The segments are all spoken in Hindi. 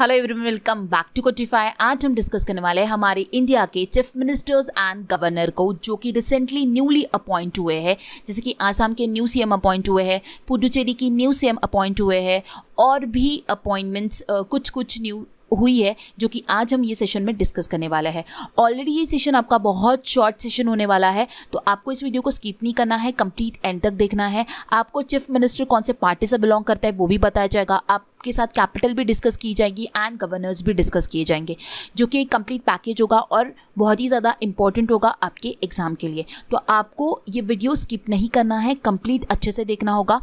hello everyone welcome back to कोटिफाई आज हम डिस्कस करने वाले हैं हमारे इंडिया के चीफ मिनिस्टर्स एंड गवर्नर को जो कि रिसेंटली न्यूली अपॉइंट हुए हैं जैसे कि आसाम के न्यू सीएम अपॉइंट हुए हैं पुडुचेरी की न्यू सीएम अपॉइंट हुए हैं और भी अपॉइंटमेंट्स कुछ कुछ न्यू हुई है जो कि आज हम ये सेशन में डिस्कस करने वाला है ऑलरेडी ये सेशन आपका बहुत शॉर्ट सेशन होने वाला है तो आपको इस वीडियो को स्किप नहीं करना है कंप्लीट एंड तक देखना है आपको चीफ मिनिस्टर कौन से पार्टी से बिलोंग करता है वो भी बताया जाएगा आप के साथ कैपिटल भी डिस्कस की जाएगी एंड गवर्नर्स भी डिस्कस किए जाएंगे जो कि एक कंप्लीट पैकेज होगा और बहुत ही ज़्यादा इंपॉर्टेंट होगा आपके एग्ज़ाम के लिए तो आपको ये वीडियो स्किप नहीं करना है कंप्लीट अच्छे से देखना होगा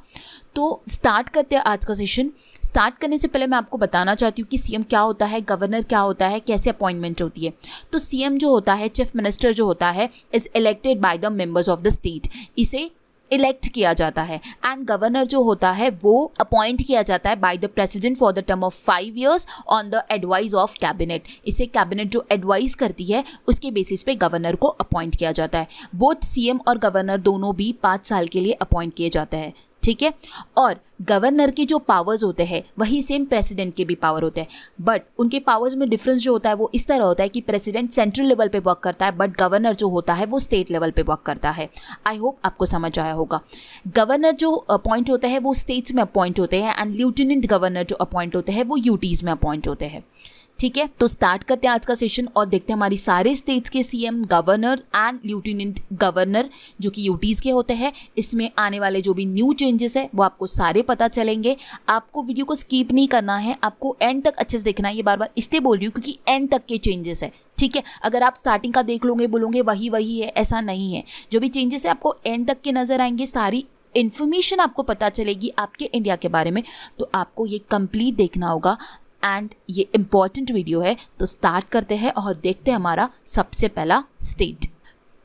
तो स्टार्ट करते हैं आज का सेशन स्टार्ट करने से पहले मैं आपको बताना चाहती हूँ कि सीएम क्या होता है गवर्नर क्या होता है कैसे अपॉइंटमेंट होती है तो सीएम जो होता है चीफ मिनिस्टर जो होता है is elected by the members of the state इसे इलेक्ट किया जाता है एंड गवर्नर जो होता है वो अपॉइंट किया जाता है by the president for the term of five years on the advice of cabinet इसे कैबिनेट जो एडवाइस करती है उसके बेसिस पे गवर्नर को अपॉइंट किया जाता है बोथ सीएम और गवर्नर दोनों भी पाँच साल के लिए अपॉइंट किए जाते हैं ठीक है और गवर्नर के जो पावर्स होते हैं वही सेम प्रेसिडेंट के भी पावर होते हैं बट उनके पावर्स में डिफरेंस जो होता है वो इस तरह होता है कि प्रेसिडेंट सेंट्रल लेवल पे वर्क करता है बट गवर्नर जो होता है वो स्टेट लेवल पे वर्क करता है आई होप आपको समझ आया होगा गवर्नर जो अपॉइंट होता है वो स्टेट्स में अपॉइंट होते हैं एंड लेफ्टिनेंट गवर्नर जो अपॉइंट होते हैं वो यूटीज़ में अपॉइंट होते हैं ठीक है तो स्टार्ट करते हैं आज का सेशन और देखते हैं हमारी सारे स्टेट्स के CM governor and lieutenant governor जो कि यूटीज़ के होते हैं इसमें आने वाले जो भी न्यू चेंजेस है वो आपको सारे पता चलेंगे आपको वीडियो को स्कीप नहीं करना है आपको एंड तक अच्छे से देखना है ये बार बार इसलिए बोल रही हूँ क्योंकि एंड तक के चेंजेस है ठीक है अगर आप स्टार्टिंग का देख लोगे बोलोगे वही वही है ऐसा नहीं है जो भी चेंजेस है आपको एंड तक के नज़र आएंगे सारी इन्फॉर्मेशन आपको पता चलेगी आपके इंडिया के बारे में तो आपको ये कंप्लीट देखना होगा एंड ये इम्पॉर्टेंट वीडियो है तो स्टार्ट करते हैं और देखते हैं हमारा सबसे पहला स्टेट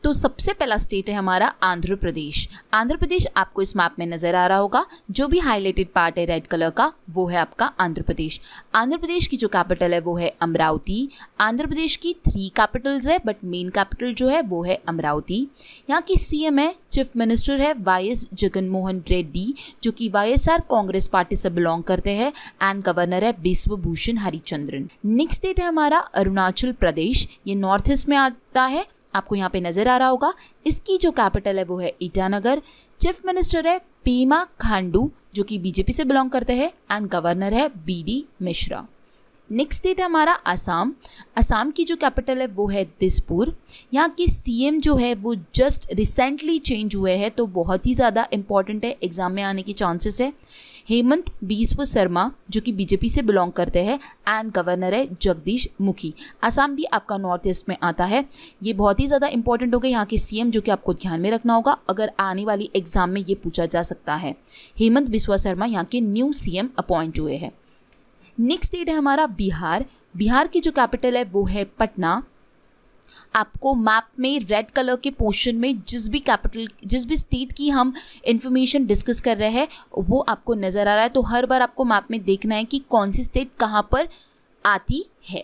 तो सबसे पहला स्टेट है हमारा आंध्र प्रदेश आंध्र प्रदेश आपको इस मैप में नज़र आ रहा होगा जो भी हाईलाइटेड पार्ट है रेड कलर का वो है आपका आंध्र प्रदेश आंध्र प्रदेश की जो कैपिटल है वो है अमरावती आंध्र प्रदेश की थ्री कैपिटल्स है बट मेन कैपिटल जो है वो है अमरावती यहाँ की सी है चीफ मिनिस्टर है वाई एस जगनमोहन रेड्डी जो कि वाई कांग्रेस पार्टी से बिलोंग करते हैं एंड गवर्नर है बिश्व भूषण हरिचंद्रन नेक्स्ट स्टेट है हमारा अरुणाचल प्रदेश ये नॉर्थ ईस्ट में आता है आपको यहाँ पे नज़र आ रहा होगा इसकी जो कैपिटल है वो है ईटानगर चीफ मिनिस्टर है पीमा खांडू जो कि बीजेपी से बिलोंग करते हैं एंड गवर्नर है B D Mishra next state है हमारा असम असम की जो कैपिटल है वो है दिसपुर यहाँ के सीएम जो है वो जस्ट रिसेंटली चेंज हुए हैं तो बहुत ही ज़्यादा इम्पॉर्टेंट है एग्ज़ाम में आने के चांसेस है हेमंत बीस्व शर्मा जो कि बीजेपी से बिलोंग करते हैं एंड गवर्नर है जगदीश मुखी असम भी आपका नॉर्थ ईस्ट में आता है ये बहुत ही ज़्यादा इंपॉर्टेंट हो गया यहाँ के सीएम जो कि आपको ध्यान में रखना होगा अगर आने वाली एग्ज़ाम में ये पूछा जा सकता है हेमंत बिस्वा शर्मा यहाँ के न्यू सीएम अपॉइंट हुए हैं नेक्स्ट स्टेट है हमारा बिहार बिहार की जो कैपिटल है वो है पटना आपको मैप में रेड कलर के पोर्शन में जिस भी कैपिटल जिस भी स्टेट की हम इंफॉर्मेशन डिस्कस कर रहे हैं वो आपको नज़र आ रहा है तो हर बार आपको मैप में देखना है कि कौन सी स्टेट कहाँ पर आती है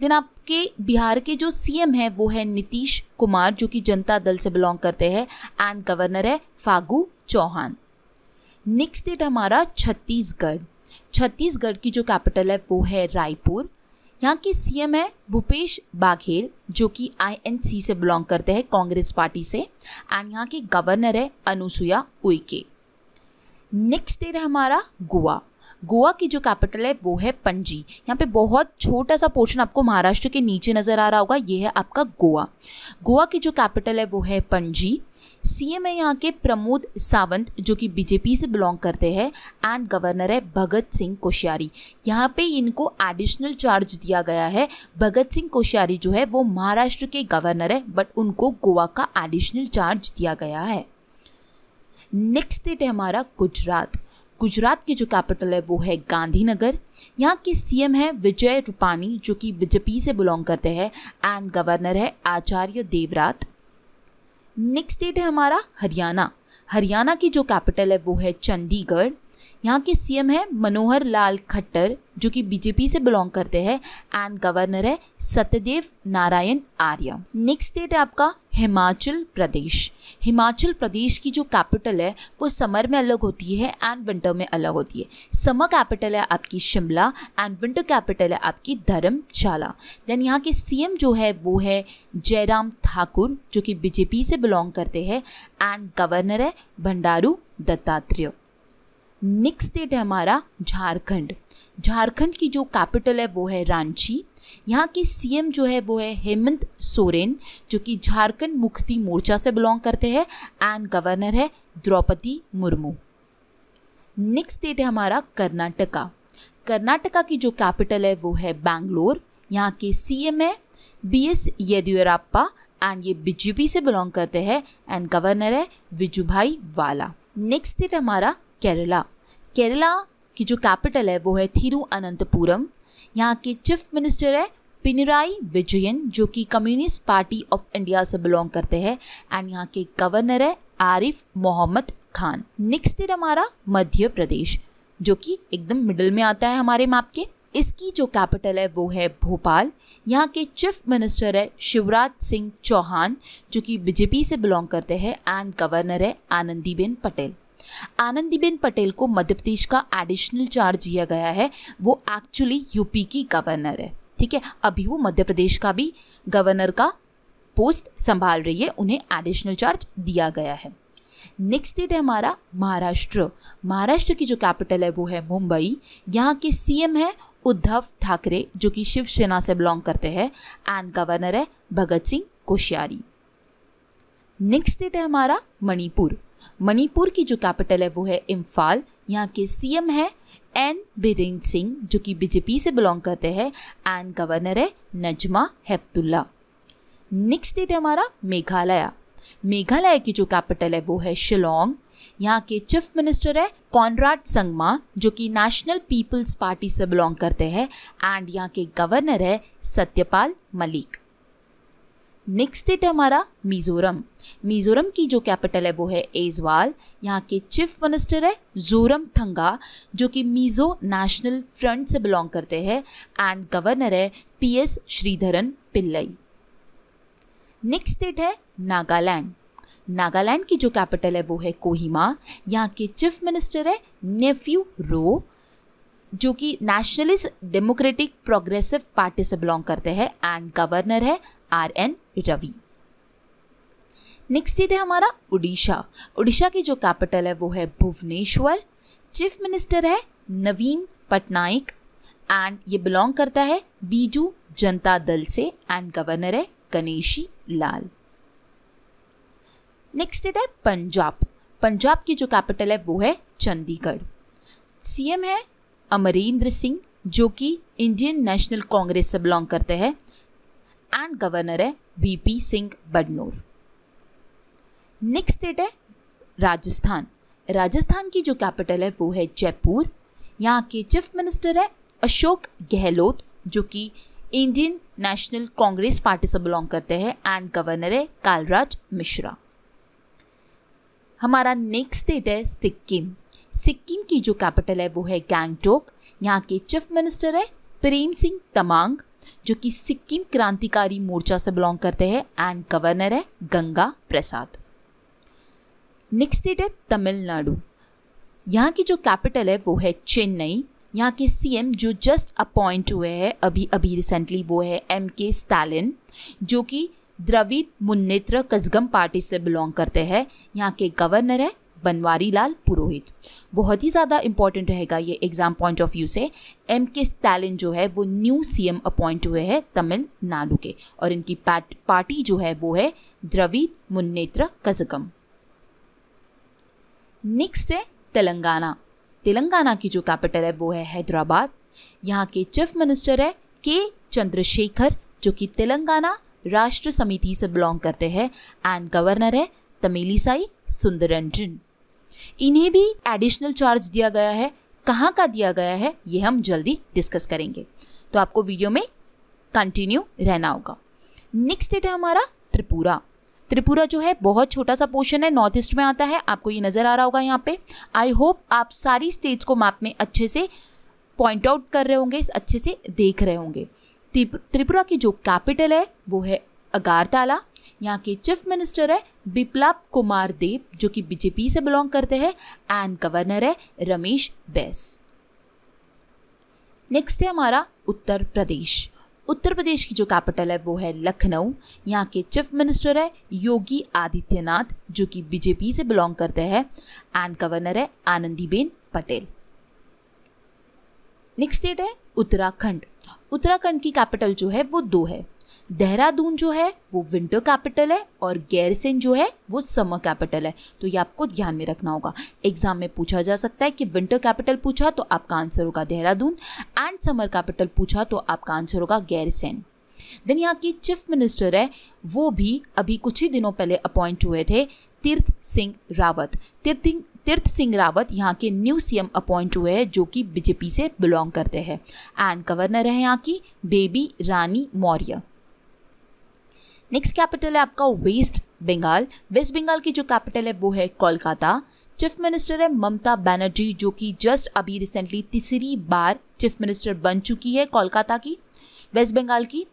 देन आपके बिहार के जो सीएम है वो है नीतीश कुमार जो कि जनता दल से बिलोंग करते हैं एंड गवर्नर है फागू चौहान नेक्स्ट स्टेट हमारा छत्तीसगढ़ छत्तीसगढ़ की जो कैपिटल है वो है रायपुर यहाँ के सीएम है भूपेश बाघेल जो कि आईएनसी से बिलोंग करते हैं कांग्रेस पार्टी से एंड यहाँ के गवर्नर है अनुसुईया उइके नेक्स्ट स्टेट है हमारा गोवा गोवा की जो कैपिटल है वो है पणजी यहाँ पे बहुत छोटा सा पोर्शन आपको महाराष्ट्र के नीचे नज़र आ रहा होगा ये है आपका गोवा गोवा की जो कैपिटल है वो है पणजी सीएम है यहाँ के प्रमोद सावंत जो कि बीजेपी से बिलोंग करते हैं एंड गवर्नर है भगत सिंह कोश्यारी यहाँ पे इनको एडिशनल चार्ज दिया गया है भगत सिंह कोश्यारी जो है वो महाराष्ट्र के गवर्नर है बट उनको गोवा का एडिशनल चार्ज दिया गया है नेक्स्ट स्टेट है हमारा गुजरात गुजरात की जो कैपिटल है वो है गांधीनगर यहाँ के सीएम है विजय रूपानी जो कि बीजेपी से बिलोंग करते हैं एंड गवर्नर है आचार्य देवरात नेक्स्ट स्टेट है हमारा हरियाणा हरियाणा की जो कैपिटल है वो है चंडीगढ़ यहाँ के सीएम है मनोहर लाल खट्टर जो कि बीजेपी से बिलोंग करते हैं एंड गवर्नर है सत्यदेव नारायण आर्य नेक्स्ट स्टेट है आपका हिमाचल प्रदेश हिमाचल प्रदेश की जो कैपिटल है वो समर में अलग होती है एंड विंटर में अलग होती है समर कैपिटल है आपकी शिमला एंड विंटर कैपिटल है आपकी धर्मशाला देन यहाँ के सीएम जो है वो है जयराम ठाकुर जो कि बीजेपी से बिलोंग करते हैं एंड गवर्नर है भंडारू दत्तात्रेय नेक्स्ट स्टेट है हमारा झारखंड झारखंड की जो कैपिटल है वो है रांची यहाँ के सीएम जो है वो है हेमंत सोरेन जो कि झारखंड मुक्ति मोर्चा से बिलोंग करते हैं एंड गवर्नर है द्रौपदी मुर्मू नेक्स्ट स्टेट है हमारा कर्नाटका कर्नाटका की जो कैपिटल है वो है बैंगलोर यहाँ के सीएम है बी एस येदियुरप्पा एंड ये बीजेपी से बिलोंग करते हैं एंड गवर्नर है विजूभाई वाला नेक्स्ट स्टेट हमारा केरला केरला की जो कैपिटल है वो है थिरुअनंतपुरम यहाँ के चीफ मिनिस्टर है पिनराई विजयन जो कि कम्युनिस्ट पार्टी ऑफ इंडिया से बिलोंग करते हैं एंड यहाँ के गवर्नर है आरिफ मोहम्मद खान नेक्स्ट है हमारा मध्य प्रदेश जो कि एकदम मिडल में आता है हमारे मैप के इसकी जो कैपिटल है वो है भोपाल यहाँ के चीफ मिनिस्टर है शिवराज सिंह चौहान जो कि बीजेपी से बिलोंग करते हैं एंड गवर्नर है आनंदीबेन पटेल आनंदीबेन पटेल को मध्य प्रदेश का एडिशनल चार्ज दिया गया है वो एक्चुअली यूपी की गवर्नर है ठीक है अभी वो मध्य प्रदेश का भी गवर्नर का पोस्ट संभाल रही है उन्हें एडिशनल चार्ज दिया गया है नेक्स्ट डेट है हमारा महाराष्ट्र महाराष्ट्र की जो कैपिटल है वो है मुंबई यहाँ के सीएम है उद्धव ठाकरे जो कि शिवसेना से बिलोंग करते हैं एंड गवर्नर है भगत सिंह कोश्यारी नेक्स्ट डेट है हमारा मणिपुर मणिपुर की जो कैपिटल है वो है इम्फाल यहाँ के सीएम है एन बीरेन्द्र सिंह जो कि बीजेपी से बिलोंग करते हैं एंड गवर्नर है नजमा हेप्तुल्ला नेक्स्ट स्टेट है हमारा मेघालय मेघालय की जो कैपिटल है वो है शिलोंग यहाँ के चीफ मिनिस्टर है कॉनराड संगमा जो कि नेशनल पीपल्स पार्टी से बिलोंग करते हैं एंड यहाँ के गवर्नर है सत्यपाल मलिक नेक्स्ट स्टेट है हमारा मिजोरम मिजोरम की जो कैपिटल है वो है एजवाल यहाँ के चीफ मिनिस्टर है जोरम थंगा जो कि मिजो नेशनल फ्रंट से बिलोंग करते हैं एंड गवर्नर है P S Sreedharan Pillai next state है नागालैंड नागालैंड की जो कैपिटल है वो है कोहिमा यहाँ के चीफ मिनिस्टर है नेफ्यू रो जो कि नेशनलिस्ट डेमोक्रेटिक प्रोग्रेसिव पार्टी से बिलोंग करते हैं एंड गवर्नर है R N Ravi next state है हमारा उड़ीसा उड़ीसा की जो कैपिटल है वो है भुवनेश्वर चीफ मिनिस्टर है नवीन पटनायक एंड ये बिलोंग करता है बीजू जनता दल से एंड गवर्नर है गणेशी लाल नेक्स्ट स्टेट है पंजाब पंजाब की जो कैपिटल है वो है चंडीगढ़ सीएम है अमरेंद्र सिंह जो कि इंडियन नेशनल कांग्रेस से बिलोंग करते हैं एंड गवर्नर है BP Singh Badnore next state है राजस्थान राजस्थान की जो कैपिटल है वो है जयपुर यहाँ के चीफ मिनिस्टर है अशोक गहलोत जो कि इंडियन नेशनल कांग्रेस पार्टी से बिलोंग करते हैं एंड गवर्नर है कालराज मिश्रा हमारा नेक्स्ट स्टेट है सिक्किम सिक्किम की जो कैपिटल है वो है गैंगटोक यहाँ के चीफ मिनिस्टर है प्रेम सिंह तमांग जो कि सिक्किम क्रांतिकारी मोर्चा से बिलोंग करते हैं एंड गवर्नर है गंगा प्रसाद नेक्स्ट स्टेट है तमिलनाडु यहाँ की जो कैपिटल है वो है चेन्नई यहाँ के सीएम जो जस्ट अपॉइंट हुए हैं अभी अभी रिसेंटली वो है एम के स्टालिन जो कि द्रविड मुन्नेत्र कसगम पार्टी से बिलोंग करते हैं यहाँ के गवर्नर है बनवारी लाल पुरोहित बहुत ही ज़्यादा इंपॉर्टेंट रहेगा ये एग्ज़ाम पॉइंट ऑफ व्यू से एम के स्टालिन जो है वो न्यू सीएम अपॉइंट हुए हैं तमिलनाडु के और इनकी पार्टी जो है वो है द्रविड मुन्नेत्र कजगम नेक्स्ट है तेलंगाना तेलंगाना की जो कैपिटल है वो है हैदराबाद यहाँ के चीफ मिनिस्टर है के चंद्रशेखर जो कि तेलंगाना राष्ट्र समिति से बिलोंग करते हैं एंड गवर्नर है तमिलीसाई सुंदरंजन इन्हें भी एडिशनल चार्ज दिया गया है कहाँ का दिया गया है ये हम जल्दी डिस्कस करेंगे तो आपको वीडियो में कंटिन्यू रहना होगा नेक्स्ट स्टेट है हमारा त्रिपुरा त्रिपुरा जो है बहुत छोटा सा पोर्शन है नॉर्थ ईस्ट में आता है आपको ये नज़र आ रहा होगा यहाँ पे आई होप आप सारी स्टेट्स को मैप में अच्छे से पॉइंट आउट कर रहे होंगे अच्छे से देख रहे होंगे त्रिपुरा की जो कैपिटल है वो है अगारताला यहाँ के चीफ मिनिस्टर है बिप्लब कुमार देव जो कि बीजेपी से बिलोंग करते हैं एंड गवर्नर है रमेश बैस नेक्स्ट है हमारा उत्तर प्रदेश उत्तर प्रदेश की जो कैपिटल है वो है लखनऊ यहाँ के चीफ मिनिस्टर है योगी आदित्यनाथ जो कि बीजेपी से बिलोंग करते हैं एंड गवर्नर है आनंदीबेन पटेल नेक्स्ट स्टेट है उत्तराखंड उत्तराखंड की कैपिटल जो है वो दो है देहरादून जो है वो विंटर कैपिटल है और गैरसेन जो है वो समर कैपिटल है तो ये आपको ध्यान में रखना होगा एग्जाम में पूछा जा सकता है कि विंटर कैपिटल पूछा तो आपका आंसर होगा देहरादून एंड समर कैपिटल पूछा तो आपका आंसर होगा गैरसेन देन यहाँ की चीफ मिनिस्टर है वो भी अभी कुछ ही दिनों पहले अपॉइंट हुए थे तीर्थ सिंह रावत तीर्थ तीर्थ सिंह रावत यहाँ के न्यू सीएम अपॉइंट हुए हैं जो कि बीजेपी से बिलोंग करते हैं एंड गवर्नर है यहाँ की बेबी रानी मौर्य नेक्स्ट कैपिटल है आपका वेस्ट बंगाल वेस्ट बंगाल की जो कैपिटल है वो है कोलकाता चीफ मिनिस्टर है ममता बनर्जी जो कि जस्ट अभी रिसेंटली तीसरी बार चीफ मिनिस्टर बन चुकी है कोलकाता की वेस्ट बंगाल की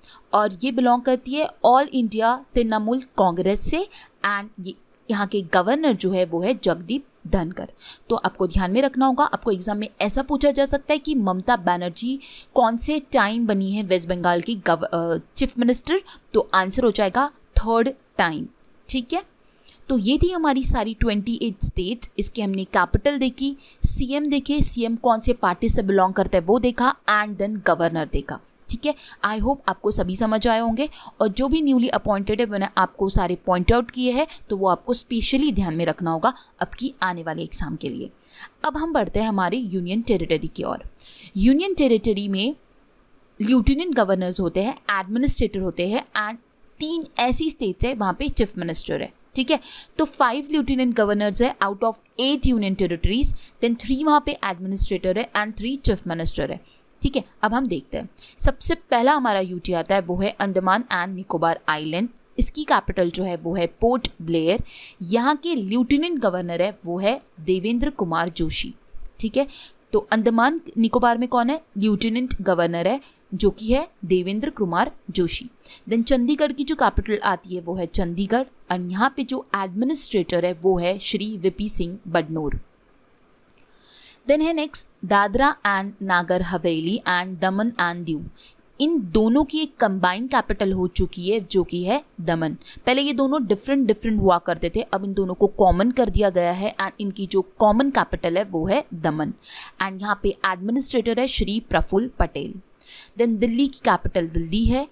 और ये बिलोंग करती है ऑल इंडिया तृणमूल कांग्रेस से एंड ये यहाँ के गवर्नर जो है वो है जगदीप धन कर तो आपको ध्यान में रखना होगा आपको एग्जाम में ऐसा पूछा जा सकता है कि ममता बनर्जी कौन से टाइम बनी है वेस्ट बंगाल की चीफ मिनिस्टर तो आंसर हो जाएगा थर्ड टाइम ठीक है तो ये थी हमारी सारी 28 स्टेट इसके हमने कैपिटल देखी सीएम देखे सीएम कौन से पार्टी से बिलोंग करता है वो देखा एंड देन गवर्नर देखा ठीक है आई होप आपको सभी समझ आए होंगे और जो भी न्यूली अपॉइंटेड है मैंने आपको सारे पॉइंट आउट किए हैं तो वो आपको स्पेशली ध्यान में रखना होगा अब की आने वाले एग्ज़ाम के लिए अब हम बढ़ते हैं हमारे यूनियन टेरिटरी की ओर यूनियन टेरिटरी में लेफ्टिनेंट गवर्नर्स होते हैं एडमिनिस्ट्रेटर होते हैं एंड तीन ऐसी स्टेट्स है वहाँ पे चीफ मिनिस्टर है ठीक है तो फाइव लेफ्टिनेंट गवर्नर्स है out of eight union territories then three वहाँ पे एडमिनिस्ट्रेटर है एंड थ्री चीफ मिनिस्टर है ठीक है अब हम देखते हैं सबसे पहला हमारा यूटी आता है वो है अंडमान एंड निकोबार आइलैंड इसकी कैपिटल जो है वो है पोर्ट ब्लेयर यहाँ के लेफ्टिनेंट गवर्नर है वो है देवेंद्र कुमार जोशी ठीक है तो अंडमान निकोबार में कौन है लेफ्टिनेंट गवर्नर है जो कि है देवेंद्र कुमार जोशी देन चंडीगढ़ की जो कैपिटल आती है वो है चंडीगढ़ और यहाँ पे जो एडमिनिस्ट्रेटर है वो है श्री वीपी सिंह बडनोर देन है next Dadra and Nagar Haveli and दमन एंड दीव इन दोनों की एक कंबाइंड कैपिटल हो चुकी है जो कि है दमन पहले ये दोनों डिफरेंट डिफरेंट हुआ करते थे अब इन दोनों को कॉमन कर दिया गया है एंड इनकी जो कॉमन कैपिटल है वो है दमन एंड यहाँ पे एडमिनिस्ट्रेटर है श्री प्रफुल पटेल देन दिल्ली की कैपिटल दिल्ली है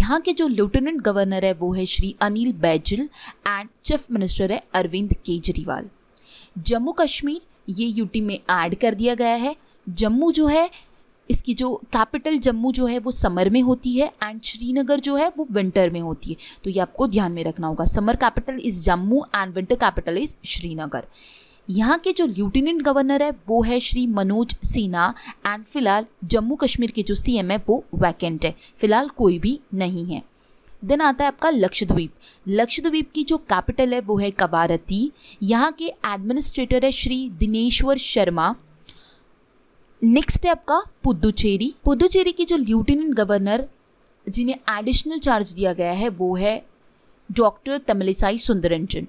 यहाँ के जो लेफ्टिनेंट गवर्नर है वो है Shri Anil Baijal and chief minister है अरविंद केजरीवाल जम्मू कश्मीर ये यूटी में ऐड कर दिया गया है जम्मू जो है इसकी जो कैपिटल जम्मू जो है वो समर में होती है एंड श्रीनगर जो है वो विंटर में होती है तो ये आपको ध्यान में रखना होगा summer capital is Jammu and winter capital is Srinagar यहाँ के जो लेफ्टिनेंट गवर्नर है वो है श्री मनोज सिन्हा एंड फिलहाल जम्मू कश्मीर के जो सीएम है वो वैकेंट है फिलहाल कोई भी नहीं है देन आता है आपका लक्षद्वीप लक्षद्वीप की जो कैपिटल है वो है कबारती यहाँ के एडमिनिस्ट्रेटर है श्री दिनेश्वर शर्मा नेक्स्ट है आपका पुदुचेरी पुदुचेरी की जो लेफ्टिनेंट गवर्नर जिन्हें एडिशनल चार्ज दिया गया है वो है डॉक्टर तमिलसाई सुंदरंजन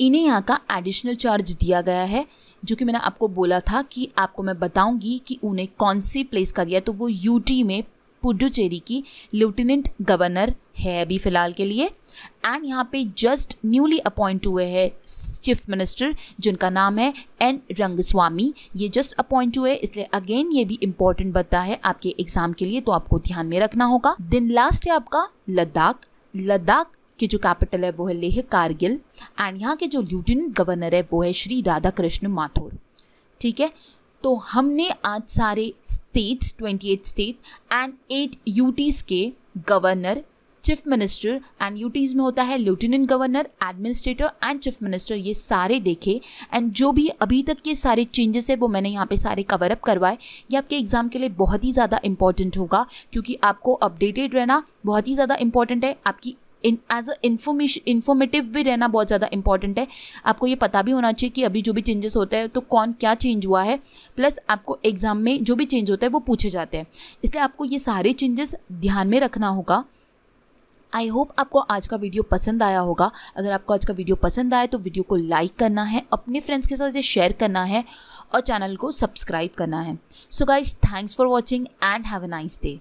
इन्हें यहाँ का एडिशनल चार्ज दिया गया है जो कि मैंने आपको बोला था कि आपको मैं बताऊंगी कि उन्हें कौन सी प्लेस का दिया तो वो यूटी में पुडुचेरी की लेफ्टिनेंट गवर्नर है अभी फ़िलहाल के लिए एंड यहाँ पे जस्ट न्यूली अपॉइंट हुए हैं चीफ मिनिस्टर जिनका नाम है एन रंगस्वामी ये जस्ट अपॉइंट हुए इसलिए अगेन ये भी इम्पोर्टेंट बता है आपके एग्ज़ाम के लिए तो आपको ध्यान में रखना होगा दिन लास्ट है आपका लद्दाख लद्दाख के जो कैपिटल है वो है लेह कारगिल एंड यहाँ के जो लेफ्टिनेंट गवर्नर है वो है श्री राधा कृष्ण माथुर ठीक है तो हमने आज सारे states 28 state and eight UTs के governor chief minister and UTs में होता है lieutenant governor administrator and chief minister ये सारे देखे एंड जो भी अभी तक के सारे चेंजेस है वो मैंने यहाँ पे सारे कवर अप करवाए ये आपके एग्ज़ाम के लिए बहुत ही ज़्यादा इंपॉर्टेंट होगा क्योंकि आपको अपडेटेड रहना बहुत ही ज़्यादा इंपॉर्टेंट है आपकी in as a information informative भी रहना बहुत ज़्यादा इंपॉर्टेंट है आपको ये पता भी होना चाहिए कि अभी जो भी चेंजेस होते हैं तो कौन क्या चेंज हुआ है प्लस आपको एग्ज़ाम में जो भी चेंज होता है वो पूछे जाते हैं इसलिए आपको ये सारे चेंजेस ध्यान में रखना होगा आई होप आपको आज का वीडियो पसंद आया होगा अगर आपको आज का वीडियो पसंद आया तो वीडियो को लाइक करना है अपने फ्रेंड्स के साथ ये शेयर करना है और चैनल को सब्सक्राइब करना है so guys thanks for watching and have a nice day